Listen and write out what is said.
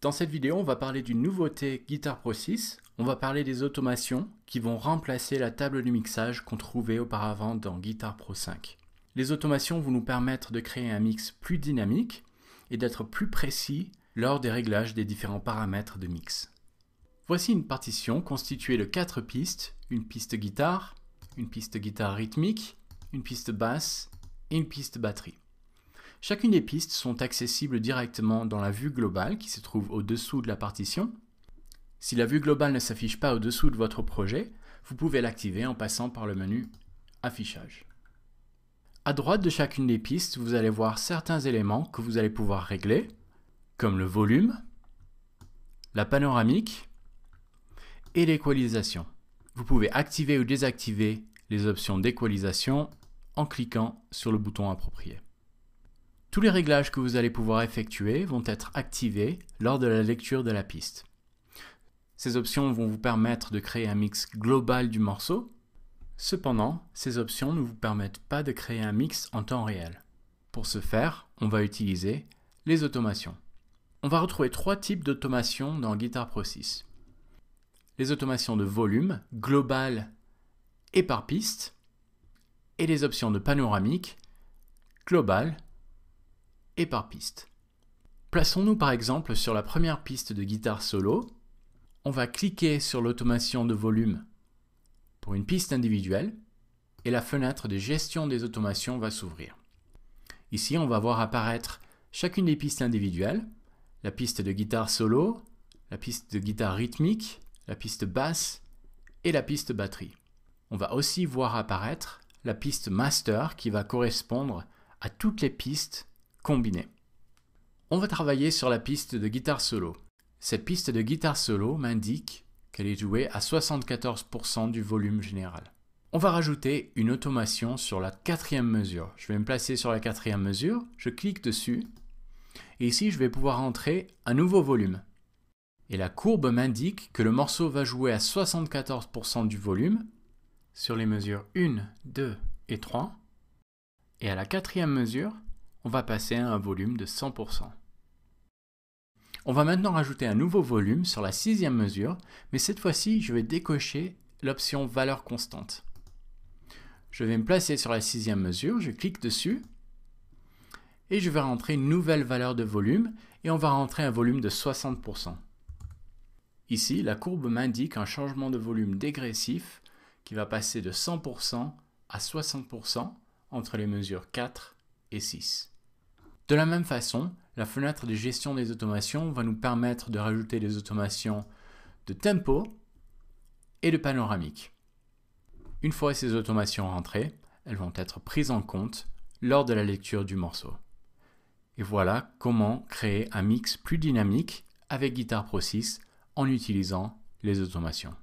Dans cette vidéo, on va parler d'une nouveauté Guitar Pro 6, on va parler des automations qui vont remplacer la table de mixage qu'on trouvait auparavant dans Guitar Pro 5. Les automations vont nous permettre de créer un mix plus dynamique et d'être plus précis lors des réglages des différents paramètres de mix. Voici une partition constituée de quatre pistes, une piste guitare, une piste guitare rythmique, une piste basse et une piste batterie. Chacune des pistes sont accessibles directement dans la vue globale qui se trouve au-dessous de la partition. Si la vue globale ne s'affiche pas au-dessous de votre projet, vous pouvez l'activer en passant par le menu Affichage. À droite de chacune des pistes, vous allez voir certains éléments que vous allez pouvoir régler, comme le volume, la panoramique et l'équalisation. Vous pouvez activer ou désactiver les options d'équalisation en cliquant sur le bouton approprié. Tous les réglages que vous allez pouvoir effectuer vont être activés lors de la lecture de la piste. Ces options vont vous permettre de créer un mix global du morceau. Cependant, ces options ne vous permettent pas de créer un mix en temps réel. Pour ce faire, on va utiliser les automations. On va retrouver trois types d'automations dans Guitar Pro 6. Les automations de volume, global et par piste, et les options de panoramique, global par piste. Plaçons-nous par exemple sur la première piste de guitare solo. On va cliquer sur l'automation de volume pour une piste individuelle et la fenêtre de gestion des automations va s'ouvrir. Ici, on va voir apparaître chacune des pistes individuelles, la piste de guitare solo, la piste de guitare rythmique, la piste basse et la piste batterie. On va aussi voir apparaître la piste master qui va correspondre à toutes les pistes on va travailler sur la piste de guitare solo. Cette piste de guitare solo m'indique qu'elle est jouée à 74% du volume général. On va rajouter une automation sur la quatrième mesure. Je vais me placer sur la quatrième mesure, je clique dessus, et ici je vais pouvoir entrer un nouveau volume. Et la courbe m'indique que le morceau va jouer à 74% du volume sur les mesures 1, 2 et 3. Et à la quatrième mesure, on va passer à un volume de 100%. On va maintenant rajouter un nouveau volume sur la sixième mesure, mais cette fois-ci, je vais décocher l'option valeur constante. Je vais me placer sur la sixième mesure, je clique dessus, et je vais rentrer une nouvelle valeur de volume, et on va rentrer un volume de 60%. Ici, la courbe m'indique un changement de volume dégressif qui va passer de 100% à 60% entre les mesures 4 et 6. De la même façon, la fenêtre de gestion des automations va nous permettre de rajouter des automations de tempo et de panoramique. Une fois ces automations rentrées, elles vont être prises en compte lors de la lecture du morceau. Et voilà comment créer un mix plus dynamique avec Guitar Pro 6 en utilisant les automations.